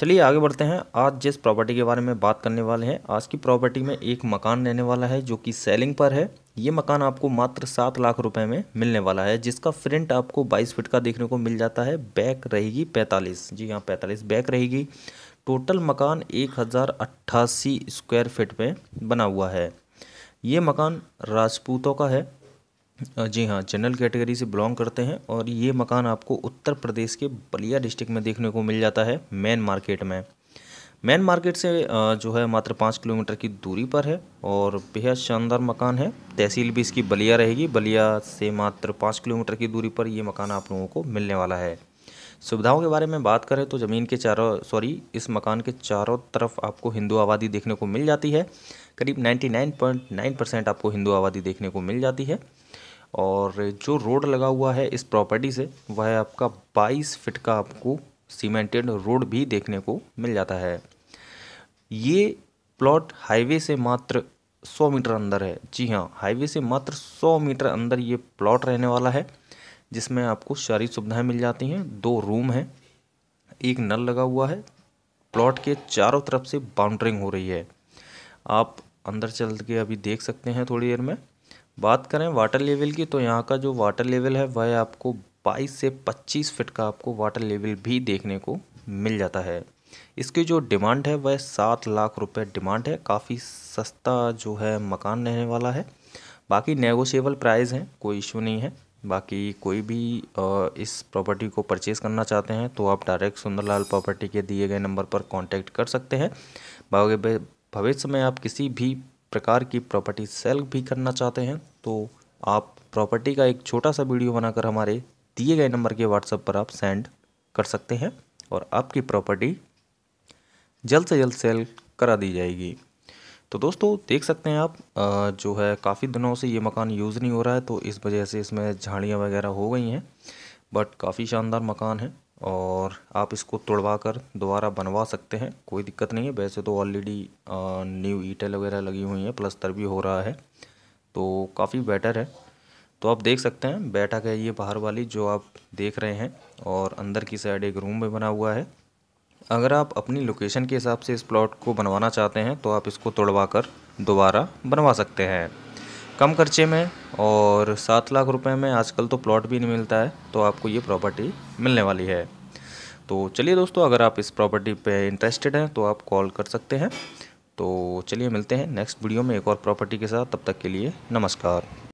चलिए आगे बढ़ते हैं आज जिस प्रॉपर्टी के बारे में बात करने वाले हैं आज की प्रॉपर्टी में एक मकान रहने वाला है जो कि सेलिंग पर है ये मकान आपको मात्र सात लाख रुपए में मिलने वाला है जिसका फ्रंट आपको बाईस फीट का देखने को मिल जाता है बैक रहेगी पैंतालीस जी हाँ पैंतालीस बैक रहेगी टोटल मकान एक हज़ार अट्ठासी स्क्वायर फिट में बना हुआ है ये मकान राजपूतों का है जी हाँ जनरल कैटेगरी से बिलोंग करते हैं और ये मकान आपको उत्तर प्रदेश के बलिया डिस्ट्रिक्ट में देखने को मिल जाता है मेन मार्केट में मेन मार्केट से जो है मात्र पाँच किलोमीटर की दूरी पर है और बेहद शानदार मकान है तहसील भी इसकी बलिया रहेगी बलिया से मात्र पाँच किलोमीटर की दूरी पर ये मकान आप लोगों को मिलने वाला है सुविधाओं के बारे में बात करें तो ज़मीन के चारों सॉरी इस मकान के चारों तरफ आपको हिंदू आबादी देखने को मिल जाती है करीब 99.9 परसेंट आपको हिंदू आबादी देखने को मिल जाती है और जो रोड लगा हुआ है इस प्रॉपर्टी से वह आपका 22 फिट का आपको सीमेंटेड रोड भी देखने को मिल जाता है ये प्लॉट हाईवे से मात्र 100 मीटर अंदर है जी हाँ हाईवे से मात्र 100 मीटर अंदर ये प्लॉट रहने वाला है जिसमें आपको सारी सुविधाएं मिल जाती हैं दो रूम हैं एक नल लगा हुआ है प्लॉट के चारों तरफ से बाउंड्रिंग हो रही है आप अंदर चल के अभी देख सकते हैं थोड़ी देर में बात करें वाटर लेवल की तो यहाँ का जो वाटर लेवल है वह आपको 22 से 25 फिट का आपको वाटर लेवल भी देखने को मिल जाता है इसकी जो डिमांड है वह सात लाख रुपए डिमांड है काफ़ी सस्ता जो है मकान रहने वाला है बाकी नेगोशिएबल प्राइस हैं कोई इशू नहीं है बाकी कोई भी इस प्रॉपर्टी को परचेज़ करना चाहते हैं तो आप डायरेक्ट सुंदरलाल प्रॉपर्टी के दिए गए नंबर पर कांटेक्ट कर सकते हैं बाकी भविष्य में आप किसी भी प्रकार की प्रॉपर्टी सेल भी करना चाहते हैं तो आप प्रॉपर्टी का एक छोटा सा वीडियो बनाकर हमारे दिए गए नंबर के व्हाट्सएप पर आप सेंड कर सकते हैं और आपकी प्रॉपर्टी जल्द से जल्द सेल करा दी जाएगी तो दोस्तों देख सकते हैं आप जो है काफ़ी दिनों से ये मकान यूज़ नहीं हो रहा है तो इस वजह से इसमें झाड़ियाँ वगैरह हो गई हैं बट काफ़ी शानदार मकान है और आप इसको तोड़वा कर दोबारा बनवा सकते हैं कोई दिक्कत नहीं है वैसे तो ऑलरेडी न्यू ईटें वगैरह लगी हुई हैं प्लस्तर भी हो रहा है तो काफ़ी बेटर है तो आप देख सकते हैं बैठक है ये बाहर वाली जो आप देख रहे हैं और अंदर की साइड एक रूम में बना हुआ है अगर आप अपनी लोकेशन के हिसाब से इस प्लॉट को बनवाना चाहते हैं तो आप इसको तोड़वा कर दोबारा बनवा सकते हैं कम खर्चे में और सात लाख रुपए में आजकल तो प्लॉट भी नहीं मिलता है तो आपको ये प्रॉपर्टी मिलने वाली है तो चलिए दोस्तों अगर आप इस प्रॉपर्टी पे इंटरेस्टेड हैं तो आप कॉल कर सकते हैं तो चलिए मिलते हैं नेक्स्ट वीडियो में एक और प्रॉपर्टी के साथ तब तक के लिए नमस्कार